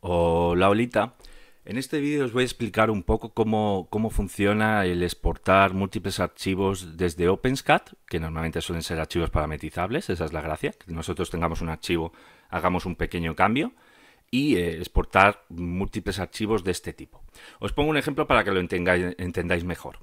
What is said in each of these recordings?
Hola, Olita. En este vídeo os voy a explicar un poco cómo, funciona el exportar múltiples archivos desde OpenSCAD, que normalmente suelen ser archivos parametrizables, esa es la gracia, que nosotros tengamos un archivo, hagamos un pequeño cambio y eh, exportar múltiples archivos de este tipo. Os pongo un ejemplo para que lo entendáis mejor.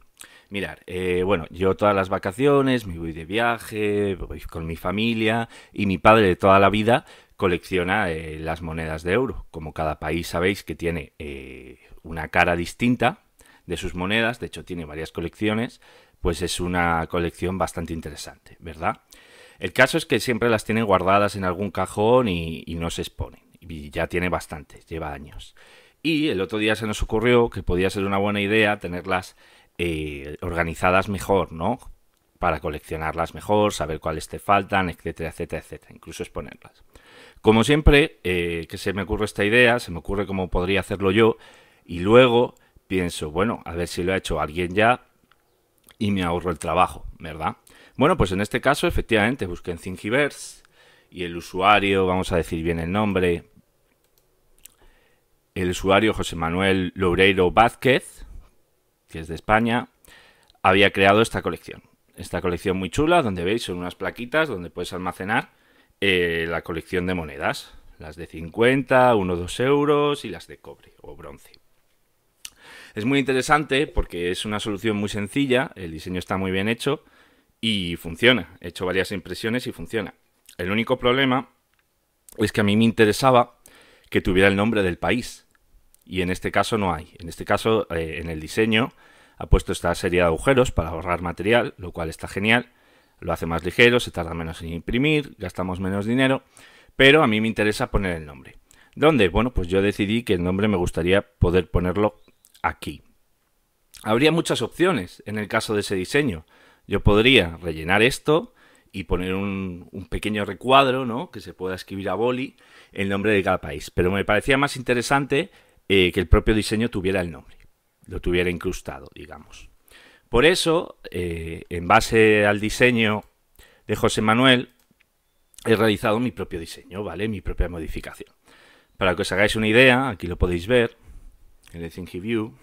Mirad, eh, bueno, yo todas las vacaciones me voy de viaje, voy con mi familia y mi padre de toda la vida, colecciona eh, las monedas de euro. Como cada país sabéis que tiene eh, una cara distinta de sus monedas, de hecho tiene varias colecciones, pues es una colección bastante interesante, ¿verdad? El caso es que siempre las tiene guardadas en algún cajón y, no se exponen. Y ya tiene bastantes, lleva años. Y el otro día se nos ocurrió que podía ser una buena idea tenerlas eh, organizadas mejor, ¿no? Para coleccionarlas mejor, saber cuáles te faltan, etcétera, etcétera, etcétera. Incluso exponerlas. Como siempre, eh, que se me ocurre esta idea, se me ocurre cómo podría hacerlo yo, y luego pienso, bueno, a ver si lo ha hecho alguien ya y me ahorro el trabajo, ¿verdad? Bueno, pues en este caso, efectivamente, busqué en Thingiverse y el usuario, vamos a decir bien el nombre, el usuario José Manuel Loureiro Vázquez, que es de España, había creado esta colección. Esta colección muy chula, donde veis, son unas plaquitas donde puedes almacenar eh, la colección de monedas, las de 50, 1 2 euros y las de cobre o bronce. Es muy interesante porque es una solución muy sencilla, el diseño está muy bien hecho y funciona. He hecho varias impresiones y funciona. El único problema es que a mí me interesaba que tuviera el nombre del país y en este caso no hay. En este caso, eh, en el diseño, ha puesto esta serie de agujeros para ahorrar material, lo cual está genial lo hace más ligero, se tarda menos en imprimir, gastamos menos dinero, pero a mí me interesa poner el nombre. ¿Dónde? Bueno, pues yo decidí que el nombre me gustaría poder ponerlo aquí. Habría muchas opciones en el caso de ese diseño. Yo podría rellenar esto y poner un, pequeño recuadro, ¿no? Que se pueda escribir a boli el nombre de cada país. Pero me parecía más interesante eh, que el propio diseño tuviera el nombre, lo tuviera incrustado, digamos. Por eso, eh, en base al diseño de José Manuel, he realizado mi propio diseño, ¿vale? Mi propia modificación. Para que os hagáis una idea, aquí lo podéis ver, en el Thingy View.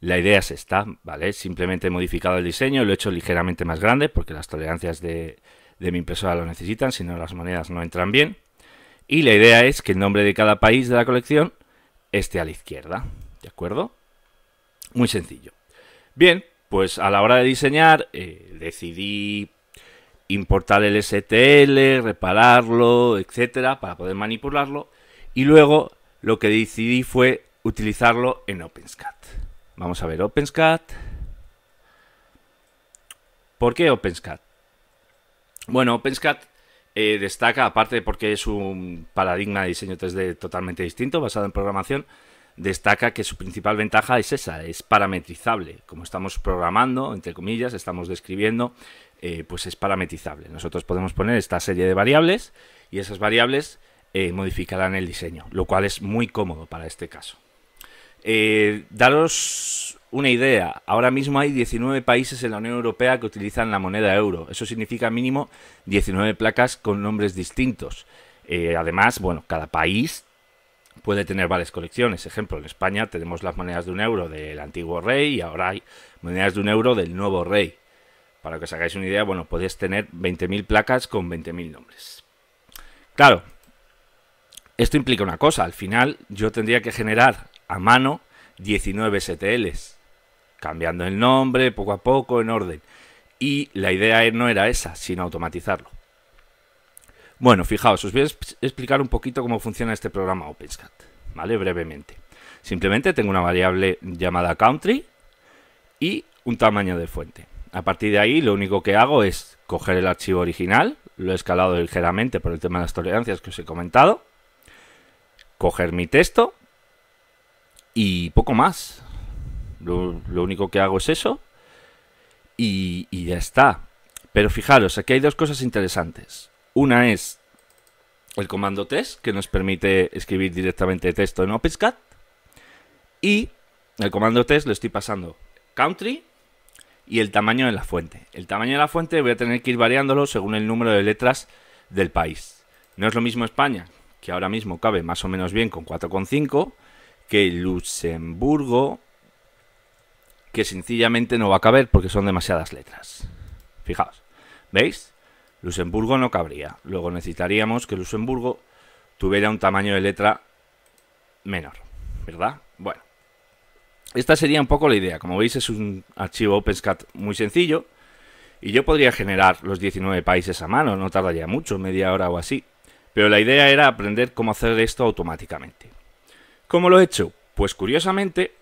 La idea es esta, ¿vale? Simplemente he modificado el diseño, lo he hecho ligeramente más grande porque las tolerancias de, de mi impresora lo necesitan, si no las monedas no entran bien. Y la idea es que el nombre de cada país de la colección esté a la izquierda, ¿de acuerdo? Muy sencillo. Bien, pues a la hora de diseñar eh, decidí importar el STL, repararlo, etcétera, para poder manipularlo. Y luego lo que decidí fue utilizarlo en OpenSCAD. Vamos a ver OpenSCAD. ¿Por qué OpenSCAD? Bueno, OpenSCAD eh, destaca, aparte porque es un paradigma de diseño 3D totalmente distinto, basado en programación, destaca que su principal ventaja es esa, es parametrizable. Como estamos programando, entre comillas, estamos describiendo, eh, pues es parametrizable. Nosotros podemos poner esta serie de variables y esas variables eh, modificarán el diseño, lo cual es muy cómodo para este caso. Eh, daros una idea, ahora mismo hay 19 países en la Unión Europea que utilizan la moneda euro. Eso significa mínimo 19 placas con nombres distintos. además, bueno, cada país puede tener varias colecciones. Ejemplo, en España tenemos las monedas de un euro del antiguo rey y ahora hay monedas de un euro del nuevo rey. Para que os hagáis una idea, bueno, podéis tener 20.000 placas con 20.000 nombres. Claro, esto implica una cosa. Al final yo tendría que generar a mano 19 STLs, cambiando el nombre poco a poco en orden. Y la idea no era esa, sino automatizarlo. Bueno, fijaos, os voy a explicar un poquito cómo funciona este programa OpenSCAD, ¿vale? Brevemente. Simplemente tengo una variable llamada country y un tamaño de fuente. A partir de ahí, lo único que hago es coger el archivo original, lo he escalado ligeramente por el tema de las tolerancias que os he comentado, coger mi texto y poco más. Lo, único que hago es eso y, y ya está. Pero fijaros, aquí hay dos cosas interesantes. Una es el comando test, que nos permite escribir directamente texto en OpenSCAD. Y el comando test le estoy pasando country y el tamaño de la fuente. El tamaño de la fuente voy a tener que ir variándolo según el número de letras del país. No es lo mismo España, que ahora mismo cabe más o menos bien con 4,5, que Luxemburgo, que sencillamente no va a caber porque son demasiadas letras. Fijaos, ¿veis? Luxemburgo no cabría. Luego necesitaríamos que Luxemburgo tuviera un tamaño de letra menor, ¿verdad? Bueno, esta sería un poco la idea. Como veis es un archivo OpenSCAD muy sencillo y yo podría generar los 19 países a mano, no tardaría mucho, media hora o así. Pero la idea era aprender cómo hacer esto automáticamente. ¿Cómo lo he hecho? Pues curiosamente,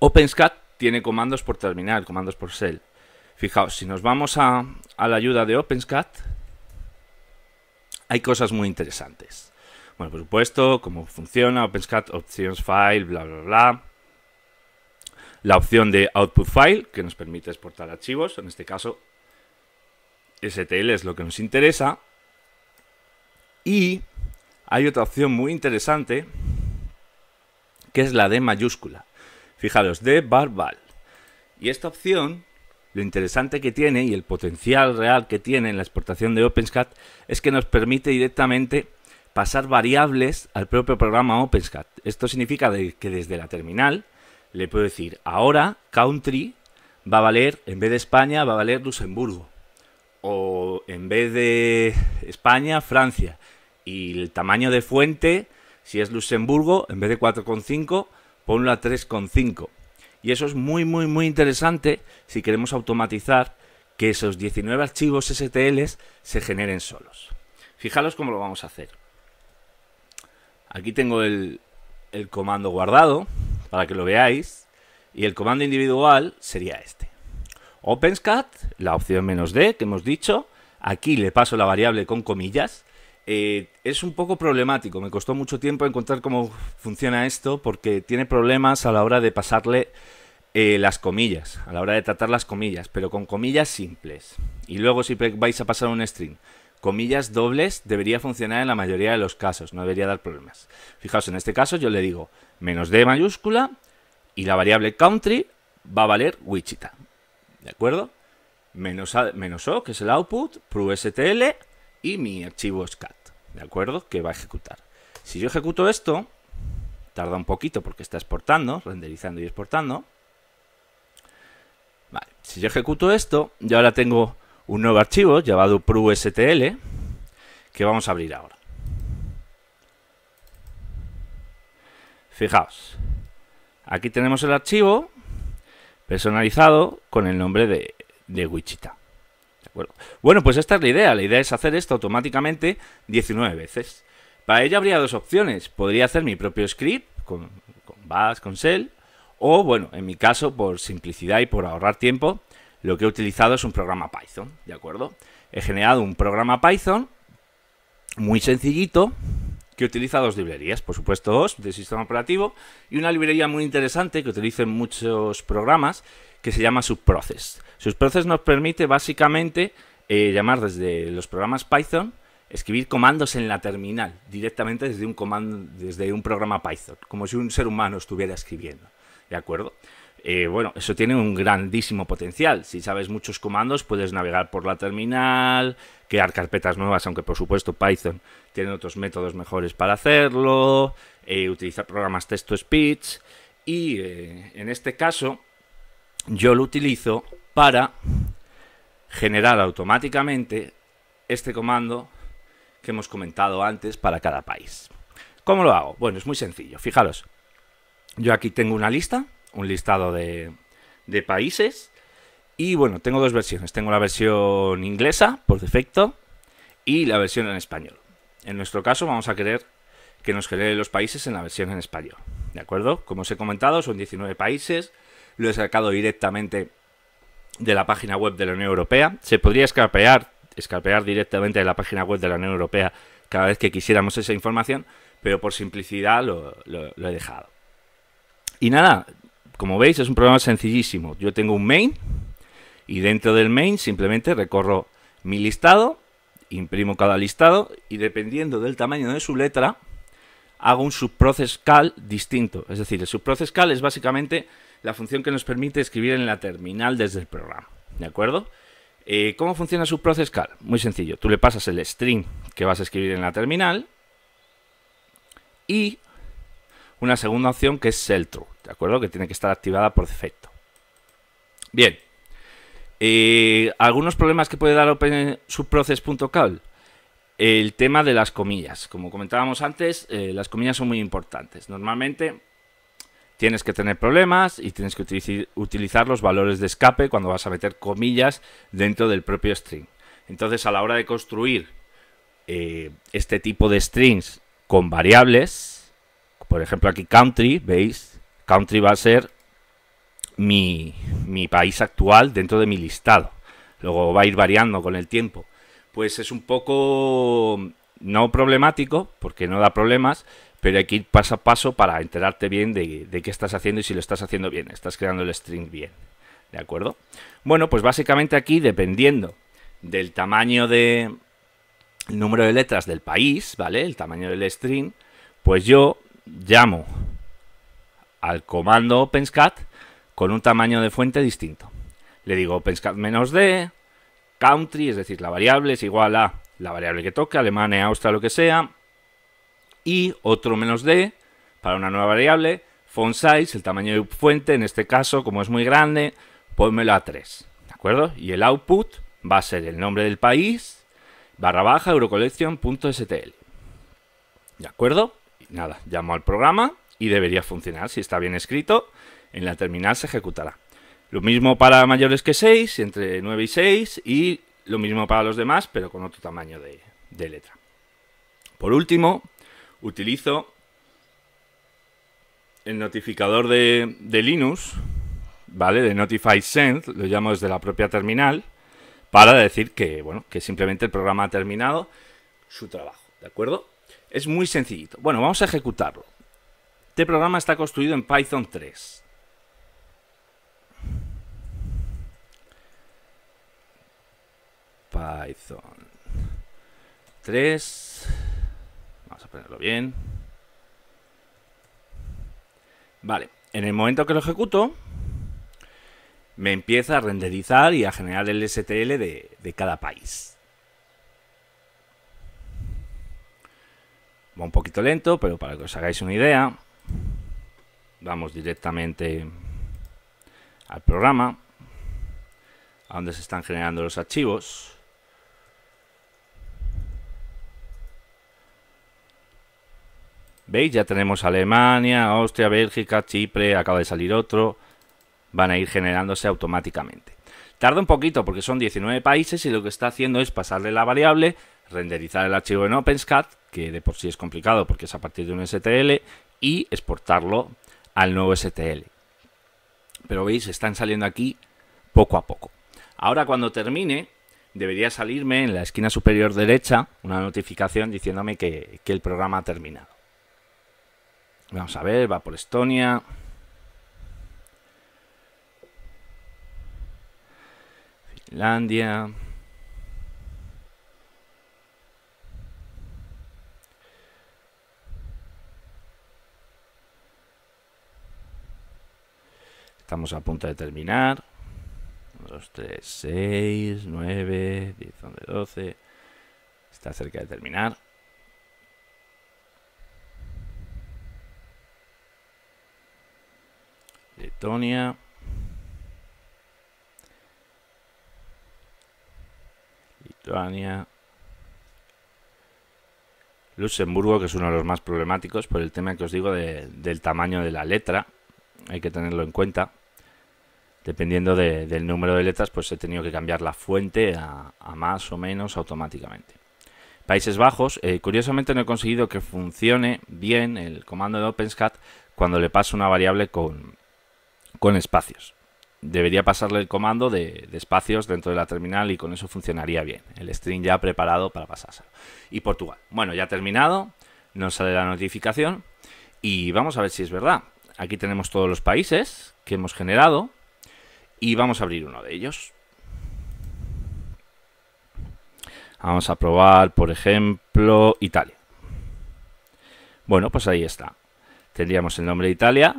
OpenSCAD tiene comandos por terminal, comandos por shell. Fijaos, si nos vamos a, la ayuda de OpenSCAD, hay cosas muy interesantes. Bueno, por supuesto, cómo funciona OpenSCAD, Options File, bla, bla, bla. La opción de Output File, que nos permite exportar archivos, en este caso STL es lo que nos interesa. Y hay otra opción muy interesante, que es la de mayúscula. Fijaros, de barbal Y esta opción lo interesante que tiene y el potencial real que tiene en la exportación de OpenSCAD es que nos permite directamente pasar variables al propio programa OpenSCAD. Esto significa que desde la terminal le puedo decir, ahora country va a valer, en vez de España, va a valer Luxemburgo. O en vez de España, Francia. Y el tamaño de fuente, si es Luxemburgo, en vez de 4,5, ponlo a 3,5. Y eso es muy, muy, muy interesante si queremos automatizar que esos 19 archivos STL se generen solos. Fijaros cómo lo vamos a hacer. Aquí tengo el, el comando guardado para que lo veáis. Y el comando individual sería este. OpenSCAT, la opción menos D que hemos dicho. Aquí le paso la variable con comillas eh, es un poco problemático. Me costó mucho tiempo encontrar cómo funciona esto porque tiene problemas a la hora de pasarle eh, las comillas, a la hora de tratar las comillas, pero con comillas simples. Y luego si vais a pasar un string, comillas dobles debería funcionar en la mayoría de los casos, no debería dar problemas. Fijaos, en este caso yo le digo menos D mayúscula y la variable country va a valer Wichita. ¿De acuerdo? Menos, O, que es el output, "-prustl". stl y mi archivo scat, ¿de acuerdo? Que va a ejecutar. Si yo ejecuto esto, tarda un poquito porque está exportando, renderizando y exportando. Vale, si yo ejecuto esto, ya ahora tengo un nuevo archivo llamado pru.stl que vamos a abrir ahora. Fijaos, aquí tenemos el archivo personalizado con el nombre de, de Wichita. Bueno, pues esta es la idea. La idea es hacer esto automáticamente 19 veces. Para ello habría dos opciones. Podría hacer mi propio script con, con Bash, con Shell, o bueno, en mi caso, por simplicidad y por ahorrar tiempo, lo que he utilizado es un programa Python, ¿de acuerdo? He generado un programa Python muy sencillito que utiliza dos librerías, por supuesto dos, de sistema operativo, y una librería muy interesante que utilizan muchos programas, que se llama subprocess. Subprocess nos permite básicamente eh, llamar desde los programas Python, escribir comandos en la terminal, directamente desde un, comando, desde un programa Python, como si un ser humano estuviera escribiendo. ¿De acuerdo? Eh, bueno, eso tiene un grandísimo potencial. Si sabes muchos comandos, puedes navegar por la terminal, crear carpetas nuevas, aunque por supuesto Python tiene otros métodos mejores para hacerlo, eh, utilizar programas texto speech Y en este caso, yo lo utilizo para generar automáticamente este comando que hemos comentado antes para cada país. ¿Cómo lo hago? Bueno, es muy sencillo. Fijaros, yo aquí tengo una lista, un listado de, países. Y bueno, tengo dos versiones. Tengo la versión inglesa, por defecto, y la versión en español. En nuestro caso vamos a querer que nos genere los países en la versión en español. ¿De acuerdo? Como os he comentado, son 19 países lo he sacado directamente de la página web de la Unión Europea. Se podría escarpear, directamente de la página web de la Unión Europea cada vez que quisiéramos esa información, pero por simplicidad lo, he dejado. Y nada, como veis es un programa sencillísimo. Yo tengo un main y dentro del main simplemente recorro mi listado, imprimo cada listado y dependiendo del tamaño de su letra, hago un subprocess cal distinto. Es decir, el subprocess cal es básicamente la función que nos permite escribir en la terminal desde el programa. ¿De acuerdo? Eh, ¿Cómo funciona su Muy sencillo. Tú le pasas el string que vas a escribir en la terminal y una segunda opción que es sell true, ¿de acuerdo? Que tiene que estar activada por defecto. Bien. Eh, algunos problemas que puede dar Subprocess.cal? El tema de las comillas. Como comentábamos antes, eh, las comillas son muy importantes. Normalmente tienes que tener problemas y tienes que utilizar los valores de escape cuando vas a meter comillas dentro del propio string. Entonces, a la hora de construir eh, este tipo de strings con variables, por ejemplo aquí country, ¿veis? Country va a ser mi, mi país actual dentro de mi listado. Luego va a ir variando con el tiempo. Pues es un poco no problemático, porque no da problemas, pero hay que ir paso a paso para enterarte bien de, qué estás haciendo y si lo estás haciendo bien, estás creando el string bien. ¿De acuerdo? Bueno, pues básicamente aquí, dependiendo del tamaño de número de letras del país, ¿vale? El tamaño del string, pues yo llamo al comando OpenSCAT con un tamaño de fuente distinto. Le digo OpenSCAT menos D, country, es decir, la variable es igual a la variable que toque, Alemania, e Austria, lo que sea, y otro menos D para una nueva variable, font size, el tamaño de fuente, en este caso, como es muy grande, ponmelo a 3, ¿de acuerdo? Y el output va a ser el nombre del país, barra baja, eurocollection.stl, ¿de acuerdo? nada, llamo al programa y debería funcionar, si está bien escrito, en la terminal se ejecutará. Lo mismo para mayores que 6, entre 9 y 6, y lo mismo para los demás, pero con otro tamaño de letra. Por último, utilizo el notificador de, de Linux, ¿vale? De Notify Send, lo llamo desde la propia terminal, para decir que, bueno, que simplemente el programa ha terminado su trabajo, ¿de acuerdo? Es muy sencillito. Bueno, vamos a ejecutarlo. Este programa está construido en Python 3. Python 3 a ponerlo bien. Vale, en el momento que lo ejecuto, me empieza a renderizar y a generar el STL de, de cada país. Va un poquito lento, pero para que os hagáis una idea, vamos directamente al programa, a donde se están generando los archivos. ¿Veis? Ya tenemos Alemania, Austria, Bélgica, Chipre, acaba de salir otro. Van a ir generándose automáticamente. Tarda un poquito porque son 19 países y lo que está haciendo es pasarle la variable, renderizar el archivo en OpenSCAD, que de por sí es complicado porque es a partir de un STL, y exportarlo al nuevo STL. Pero veis, están saliendo aquí poco a poco. Ahora cuando termine, debería salirme en la esquina superior derecha una notificación diciéndome que el programa ha terminado. Vamos a ver, va por Estonia. Finlandia. Estamos a punto de terminar. 2, 3, 6, 9, 10, 11, 12. Está cerca de terminar. Letonia. Lituania. Luxemburgo, que es uno de los más problemáticos por el tema que os digo del tamaño de la letra. Hay que tenerlo en cuenta. Dependiendo del número de letras, pues he tenido que cambiar la fuente a, más o menos automáticamente. Países Bajos, eh, curiosamente no he conseguido que funcione bien el comando de OpenSCAD cuando le paso una variable con, con espacios. Debería pasarle el comando de, espacios dentro de la terminal y con eso funcionaría bien. El string ya preparado para pasárselo. Y Portugal. Bueno, ya terminado. Nos sale la notificación. Y vamos a ver si es verdad. Aquí tenemos todos los países que hemos generado. Y vamos a abrir uno de ellos. Vamos a probar, por ejemplo, Italia. Bueno, pues ahí está. Tendríamos el nombre de Italia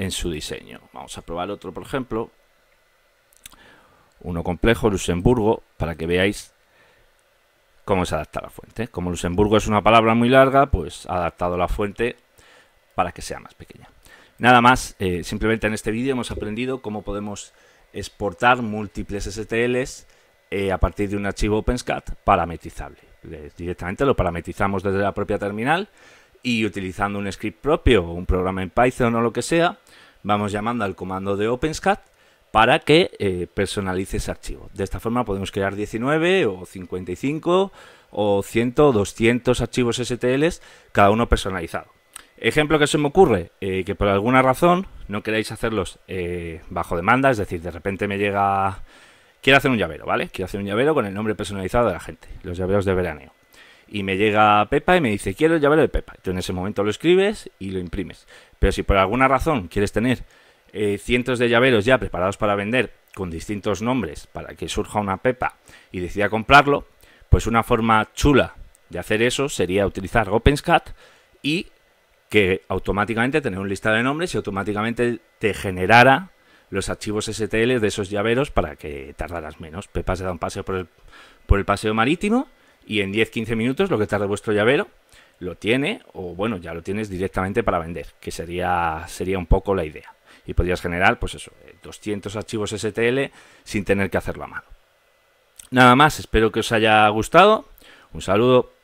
en su diseño. Vamos a probar otro, por ejemplo. Uno complejo, Luxemburgo, para que veáis cómo se adapta la fuente. Como Luxemburgo es una palabra muy larga, pues ha adaptado la fuente para que sea más pequeña. Nada más, eh, simplemente en este vídeo hemos aprendido cómo podemos exportar múltiples STLs eh, a partir de un archivo OpenSCAD parametrizable. Directamente lo parametrizamos desde la propia terminal y utilizando un script propio o un programa en Python o lo que sea, vamos llamando al comando de OpenSCAD para que eh, personalice ese archivo. De esta forma podemos crear 19 o 55 o 100 o 200 archivos STLs, cada uno personalizado. Ejemplo que se me ocurre, eh, que por alguna razón no queréis hacerlos eh, bajo demanda, es decir, de repente me llega... Quiero hacer un llavero, ¿vale? Quiero hacer un llavero con el nombre personalizado de la gente, los llaveros de veraneo y me llega Pepa y me dice, quiero el llavero de Pepa. Tú en ese momento lo escribes y lo imprimes. Pero si por alguna razón quieres tener eh, cientos de llaveros ya preparados para vender con distintos nombres para que surja una Pepa y decida comprarlo, pues una forma chula de hacer eso sería utilizar OpenSCAD y que automáticamente tener un listado de nombres y automáticamente te generara los archivos STL de esos llaveros para que tardaras menos. Pepa se da un paseo por el, por el paseo marítimo y en 10-15 minutos, lo que tarde vuestro llavero, lo tiene o bueno, ya lo tienes directamente para vender, que sería, sería un poco la idea. Y podrías generar, pues eso, 200 eh, archivos STL sin tener que hacerlo a mano. Nada más, espero que os haya gustado. Un saludo.